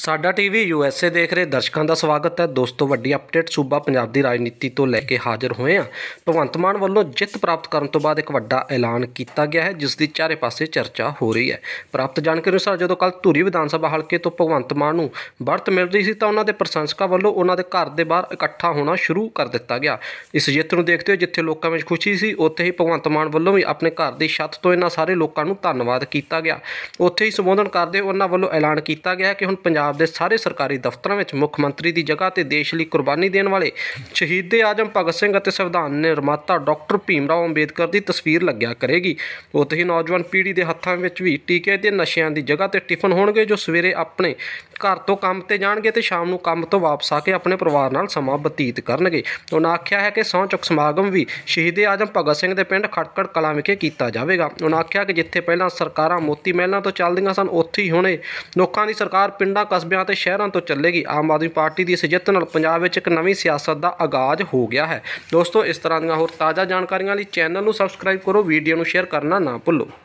ਸਾਡਾ TV USA ਦੇਖ ਰਹੇ ਦਰਸ਼ਕਾਂ ਦਾ ਸਵਾਗਤ ਹੈ ਦੋਸਤੋ ਵੱਡੀ ਅਪਡੇਟ ਸੂਬਾ ਪੰਜਾਬ ਦੀ ਰਾਜਨੀਤੀ ਤੋਂ ਲੈ ਕੇ ਹਾਜ਼ਰ ਹੋਏ ਆ ਭਗਵੰਤ ਮਾਨ ਵੱਲੋਂ ਜਿੱਤ ਪ੍ਰਾਪਤ ਕਰਨ ਤੋਂ ਬਾਅਦ ਇੱਕ ਵੱਡਾ ਐਲਾਨ ਕੀਤਾ ਗਿਆ ਹੈ ਜਿਸ ਦੀ ਚਾਰੇ ਪਾਸੇ ਚਰਚਾ ਹੋ ਰਹੀ ਹੈ ਪ੍ਰਾਪਤ ਜਾਣਕਾਰੀ ਅਨੁਸਾਰ ਜਦੋਂ ਕੱਲ ਧੂਰੀ ਵਿਧਾਨ ਸਭਾ ਹਲਕੇ ਤੋਂ ਭਗਵੰਤ ਮਾਨ ਨੂੰ ਵਰਤ ਮਿਲ ਰਹੀ ਸੀ ਤਾਂ ਉਹਨਾਂ ਦੇ ਪ੍ਰਸ਼ੰਸਕਾਂ ਵੱਲੋਂ ਉਹਨਾਂ ਦੇ ਘਰ ਦੇ ਬਾਹਰ ਇਕੱਠਾ ਹੋਣਾ ਸ਼ੁਰੂ ਕਰ ਦਿੱਤਾ ਗਿਆ ਇਸ ਜਿੱਤ ਨੂੰ ਦੇਖਦੇ ਹੋਏ ਜਿੱਥੇ ਲੋਕਾਂ ਵਿੱਚ ਖੁਸ਼ੀ ਸੀ ਉੱਥੇ ਹੀ ਭਗਵੰਤ ਮਾਨ ਵੱਲੋਂ ਵੀ ਆਪਣੇ ਘਰ ਦੀ ਛੱਤ ਤੋਂ ਇਹਨਾਂ ਸਾਰੇ ਲੋਕਾਂ ਨੂੰ ਧੰਨਵਾਦ ਕੀਤਾ ਗਿਆ ਉੱਥੇ ਹੀ ਸੰਬੋਧਨ ਕਰਦੇ ਉਹਨਾਂ ਵੱਲੋਂ ਐਲਾਨ ਕੀਤਾ ਗਿਆ ਕਿ ਹੁਣ ਪੰਜਾਬ ਪੰਜਾਬ ਦੇ ਸਾਰੇ ਸਰਕਾਰੀ ਦਫ਼ਤਰਾਂ ਵਿੱਚ ਮੁੱਖ ਮੰਤਰੀ ਦੀ ਜਗ੍ਹਾ ਤੇ ਦੇਸ਼ ਲਈ ਕੁਰਬਾਨੀ ਦੇਣ ਵਾਲੇ ਸ਼ਹੀਦ ਆਜਮ ਭਗਤ ਸਿੰਘ ਅਤੇ ਸੰਵਿਧਾਨ ਨਿਰਮਾਤਾ ਡਾਕਟਰ ਭੀਮ ਰਾਓ ਅੰਬੇਦਕਰ ਦੀ ਤਸਵੀਰ ਲੱਗਿਆ ਕਰੇਗੀ ਉਤ ਹੀ ਨੌਜਵਾਨ ਪੀੜ੍ਹੀ ਦੇ ਹੱਥਾਂ ਵਿੱਚ ਵੀ ਟੀਕੇ ਤੇ ਨਸ਼ਿਆਂ ਦੀ ਜਗ੍ਹਾ ਤੇ ਟਿਫਨ ਹੋਣਗੇ ਜੋ ਸਵੇਰੇ ਆਪਣੇ ਘਰ ਤੋਂ ਕੰਮ ਤੇ ਜਾਣਗੇ ਤੇ ਸ਼ਾਮ ਨੂੰ ਕੰਮ ਤੋਂ ਵਾਪਸ ਆ ਕੇ ਆਪਣੇ ਪਰਿਵਾਰ ਨਾਲ ਸਮਾਂ ਬਤੀਤ ਕਰਨਗੇ ਉਹਨਾਂ ਆਖਿਆ ਹੈ ਕਿ ਸਹੁੰ ਚੁੱਕ ਸਮਾਗਮ ਵੀ ਸ਼ਹੀਦ ਆਜਮ ਭਗਤ ਸਿੰਘ ਦੇ ਪਿੰਡ ਖਟਕੜ ਕਲਾਂ ਵਿਖੇ ਕੀਤਾ ਜਾਵੇਗਾ ਉਹਨਾਂ ਆਖਿਆ ਕਿ ਜਿੱਥੇ ਪਹਿਲਾਂ ਸਰਕਾਰਾਂ ਮੋਤੀ ਮਹਿਲਾਂ ਤੋਂ ਚੱਲਦੀਆਂ ਸਨ ਉੱਥੇ ਹੀ ਹੁਣੇ ਲੋਕਾਂ ਦੀ ਸਰਕਾਰ ਪਿੰਡਾਂ ਕਸਬਿਆਂ ਅਤੇ ਸ਼ਹਿਰਾਂ ਤੋਂ ਚੱਲੇਗੀ ਆਮ ਆਦਮੀ ਪਾਰਟੀ ਦੀ ਇਸ ਜਿੱਤ ਨਾਲ ਪੰਜਾਬ ਵਿੱਚ ਇੱਕ ਨਵੀਂ ਸਿਆਸਤ ਦਾ ਆਗਾਜ਼ ਹੋ ਗਿਆ ਹੈ ਦੋਸਤੋ ਇਸ ਤਰ੍ਹਾਂ ਦੀਆਂ ਹੋਰ ਤਾਜ਼ਾ ਜਾਣਕਾਰੀਆਂ ਲਈ ਚੈਨਲ ਨੂੰ ਸਬਸਕ੍ਰਾਈਬ ਕਰੋ ਵੀਡੀਓ ਨੂੰ ਸ਼ੇਅਰ ਕਰਨਾ ਨਾ ਭੁੱਲੋ